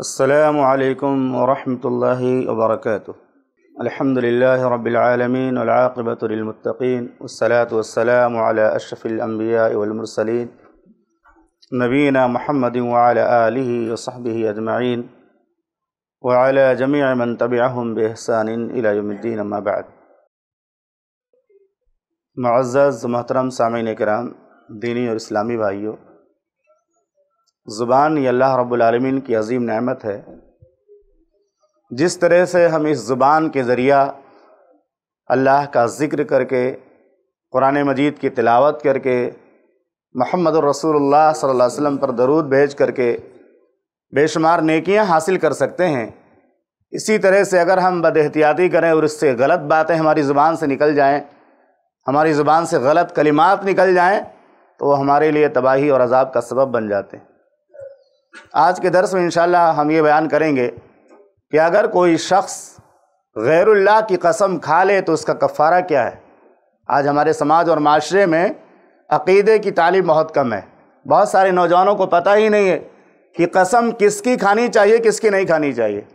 السلام عليكم ورحمة الله وبركاته الحمد لله رب العالمين والعاقبة للمتقين والصلاة والسلام على أشرف الأنبياء والمرسلين نبينا محمد وعلى آله وصحبه أجمعين وعلى جميع من تبعهم بإحسان إلى يوم الدين أما بعد معزز محترم سامعين الكرام ديني والإسلامي بھائیو ज़ुबान ये अल्लाह रब्लमीन की अजीम नमत है जिस तरह से हम इस ज़ुबान के ज़रिया अल्लाह का ज़िक्र करके क़ुरान मजीद की तिलावत करके महमद रसूलुल्लाह सल्लल्लाहु अलैहि वसल्लम पर दरूद भेज करके बेशुमार नेकियां हासिल कर सकते हैं इसी तरह से अगर हम बदहतियाती करें और इससे गलत बातें हमारी ज़ुबान से निकल जाएं हमारी ज़ुबान से गलत कलिमात निकल जाएं तो वो हमारे लिए तबाही और अजाब का सबब बन जाते हैं आज के दरस में इंशाल्लाह हम ये बयान करेंगे कि अगर कोई शख्स गैरुल्लाह की कसम खा ले तो उसका कफ़ारा क्या है आज हमारे समाज और माशरे में अकीदे की तालीम बहुत कम है बहुत सारे नौजवानों को पता ही नहीं है कि कसम किसकी खानी चाहिए किसकी नहीं खानी चाहिए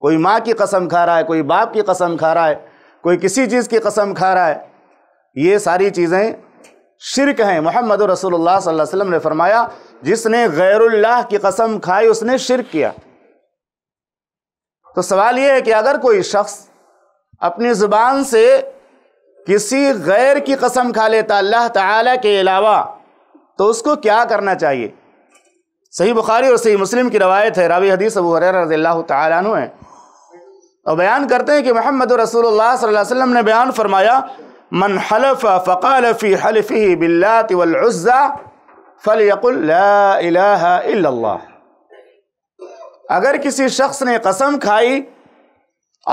कोई माँ की कसम खा रहा है कोई बाप की कसम खा रहा है कोई किसी चीज़ की कसम खा रहा है ये सारी चीज़ें शिरक हैं मोहम्मद रसोल्ला वसम ने फरमाया जिसने गैरुल्लाह की कसम खाई उसने शिर किया तो सवाल यह है कि अगर कोई शख्स अपनी ज़ुबान से किसी गैर की कसम खा लेता अल्लाह ताला के अलावा तो उसको क्या करना चाहिए सही बुखारी और सही मुस्लिम की रवायत है रावी हदीस अबू हर तु है और बयान करते हैं कि मोहम्मद रसूलुल्लाह सल्लल्लाहु अलैहि वसल्लम ने बयान फरमाया मन हलफ फ़कालफ़ी हलफ़ी बिल्लात वलज़ा फल यकुल अगर किसी शख्स ने कसम खाई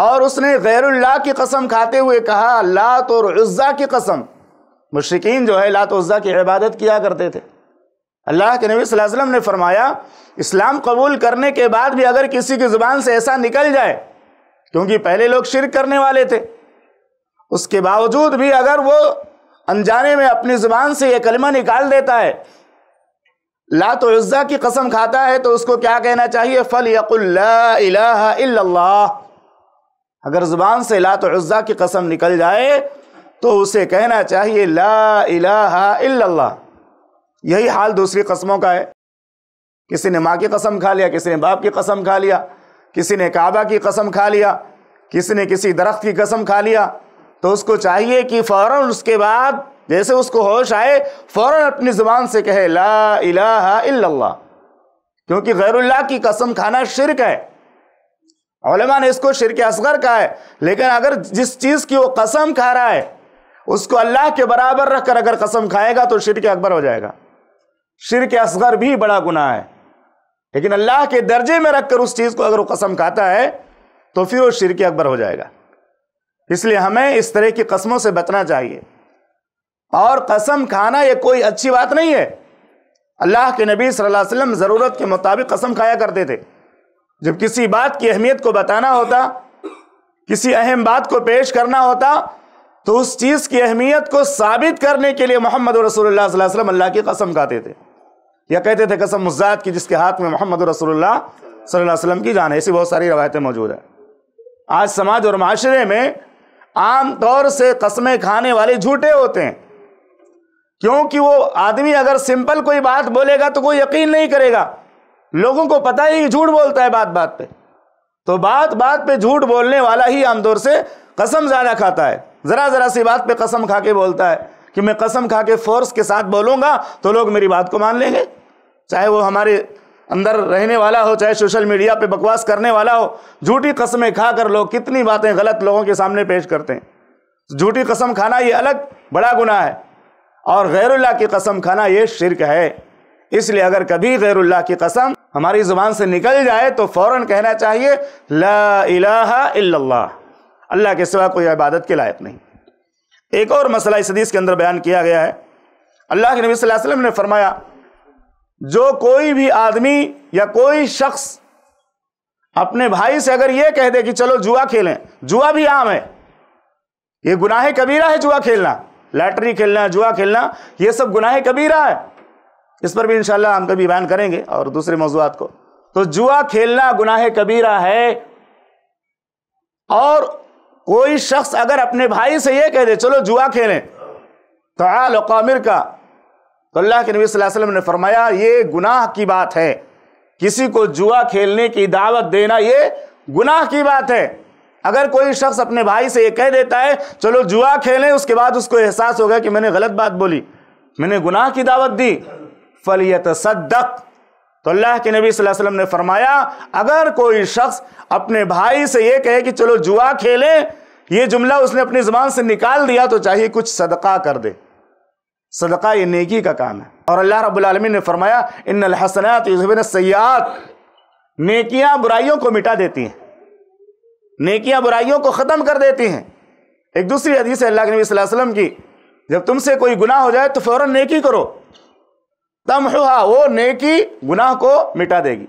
और उसने गैरुल्ला की कसम खाते हुए कहा लात और उज़्ज़ा की कसम मुश्किन जो है लात उज़्ज़ा की इबादत किया करते थे अल्लाह के नबी वसल्लम ने फरमाया इस्लाम कबूल करने के बाद भी अगर किसी की ज़ुबान से ऐसा निकल जाए क्योंकि पहले लोग शिर करने वाले थे उसके बावजूद भी अगर वो अनजाने में अपनी ज़ुबान से यह कलमा निकाल देता है तो इज्जा की कसम खाता है तो उसको क्या कहना चाहिए फल यकुल्ला अगर ज़ुबान से लात तो इज्जा की कसम निकल जाए तो उसे कहना चाहिए ला इला यही हाल दूसरी कस्मों का है किसी ने माँ की कसम खा लिया किसी ने बाप की कसम खा लिया किसी ने काबा की कसम खा लिया किसी ने किसी दरख्त की कसम खा लिया तो उसको चाहिए कि फ़ौर उसके बाद जैसे उसको होश आए फौरन अपनी जुबान से कहे ला इलाहा इल्लल्लाह क्योंकि गैरुल्लाह की कसम खाना शिरक है ओलमा ने इसको शिरक असगर कहा है लेकिन अगर जिस चीज़ की वो कसम खा रहा है उसको अल्लाह के बराबर रखकर अगर कसम खाएगा तो शिरक अकबर हो जाएगा शिरक असगर भी बड़ा गुनाह है लेकिन अल्लाह के दर्जे में रखकर उस चीज़ को अगर वो कसम खाता है तो फिर वो शिरक अकबर हो जाएगा इसलिए हमें इस तरह की कस्मों से बचना चाहिए और कसम खाना ये कोई अच्छी बात नहीं है अल्लाह के नबी सल्लल्लाहु अलैहि वसल्लम ज़रूरत के मुताबिक कसम खाया करते थे जब किसी बात की अहमियत को बताना होता किसी अहम बात को पेश करना होता तो उस चीज़ की अहमियत को साबित करने के लिए मोहम्मद रसोल्ला वसलम अल्लाह की कसम खाते थे या कहते थे कसम मुजात की जिसके हाथ में मोहम्मद रसोल्ला वसलम की जान है ऐसी बहुत सारी रवायतें मौजूद हैं आज समाज और माशरे में आम तौर से कसमें खाने वाले झूठे होते हैं क्योंकि वो आदमी अगर सिंपल कोई बात बोलेगा तो कोई यकीन नहीं करेगा लोगों को पता ही झूठ बोलता है बात बात पे तो बात बात पे झूठ बोलने वाला ही आमतौर से कसम ज़्यादा खाता है ज़रा ज़रा सी बात पे कसम खा के बोलता है कि मैं कसम खा के फोर्स के साथ बोलूँगा तो लोग मेरी बात को मान लेंगे चाहे वो हमारे अंदर रहने वाला हो चाहे सोशल मीडिया पे बकवास करने वाला हो झूठी कसमें खा कर लोग कितनी बातें गलत लोगों के सामने पेश करते हैं झूठी कसम खाना ये अलग बड़ा गुनाह है और गैरुल्ला की कसम खाना ये शिरक है इसलिए अगर कभी गैरुल्ला की कसम हमारी ज़ुबान से निकल जाए तो फ़ौर कहना चाहिए ला इलाहा इल्लल्लाह अल्लाह के सिवा कोई इबादत के लायक नहीं एक और मसला इस हदीस के अंदर बयान किया गया है अल्लाह के नबी सल्लल्लाहु अलैहि वसल्लम ने फरमाया जो कोई भी आदमी या कोई शख्स अपने भाई से अगर ये कह दे कि चलो जुआ खेलें जुआ भी आम है ये गुनाह कबीरा है जुआ खेलना लैटरी खेलना जुआ खेलना ये सब गुनाह कबीरा है इस पर भी इंशाल्लाह हम कभी बयान करेंगे और दूसरे मौजूद को तो जुआ खेलना गुनाह कबीरा है और कोई शख्स अगर अपने भाई से ये कह दे चलो जुआ खेलें तो आल कामिर का तो अल्लाह के नबी वसल्लम ने फरमाया ये गुनाह की बात है किसी को जुआ खेलने की दावत देना ये गुनाह की बात है अगर कोई शख्स अपने भाई से ये कह देता है चलो जुआ खेलें उसके बाद उसको एहसास होगा कि मैंने गलत बात बोली मैंने गुनाह की दावत दी फलियत सद्दक तो अल्लाह के नबी सल्लल्लाहु अलैहि वसल्लम ने फरमाया अगर कोई शख्स अपने भाई से ये कहे कि चलो जुआ खेलें ये जुमला उसने अपनी ज़ुबान से निकाल दिया तो चाहिए कुछ सदका कर दे सदका ये नेकी का काम है और अल्लाह रबालमीन ने फरमाया इन हसनात सयात नेकियां बुराइयों को मिटा देती हैं नेकियां बुराइयों को ख़त्म कर देती हैं एक दूसरी हदीस है अल्लाह के नबी वसल्लम की जब तुमसे कोई गुनाह हो जाए तो फ़ौर नेकी करो तम वो नेकी गुनाह को मिटा देगी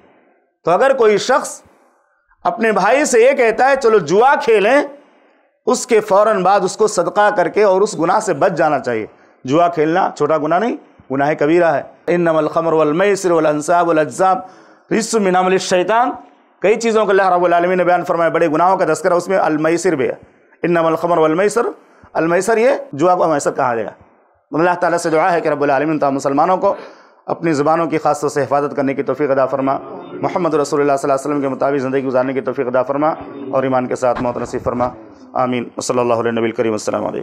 तो अगर कोई शख्स अपने भाई से ये कहता है चलो जुआ खेलें उसके फ़ौर बाद उसको सदका करके और उस गुनाह से बच जाना चाहिए जुआ खेलना छोटा गुनाह नहीं गुनाह कबीरा है इन नमल खमर वलमसर वलसाब वलजाब रिस्मिनमल शैतान कई चीज़ों को अल्लाह रबालमी ने बयान फरमाया बड़े गुनाहों का तस्करा उसमें अलमैसर भी है इन नमलखमर वलमैसर अलमैसर ये जुआ को मैसर कहा गया मतलब अल्लाह ताली से दुआ है कि रबालमीन तमाम मुसलमानों को अपनी ज़ुबानों की ख़ास तौर से हिफाजत करने की तोफ़ी अदा फरमा मोहम्मद रसोल्ला वसलम के मुताबिक ज़िंदगी गुजारने की तोफ़ी अदा फरमा और ईमान के साथ मौत नसीब फरमा आमीन वसल नबी करीम असल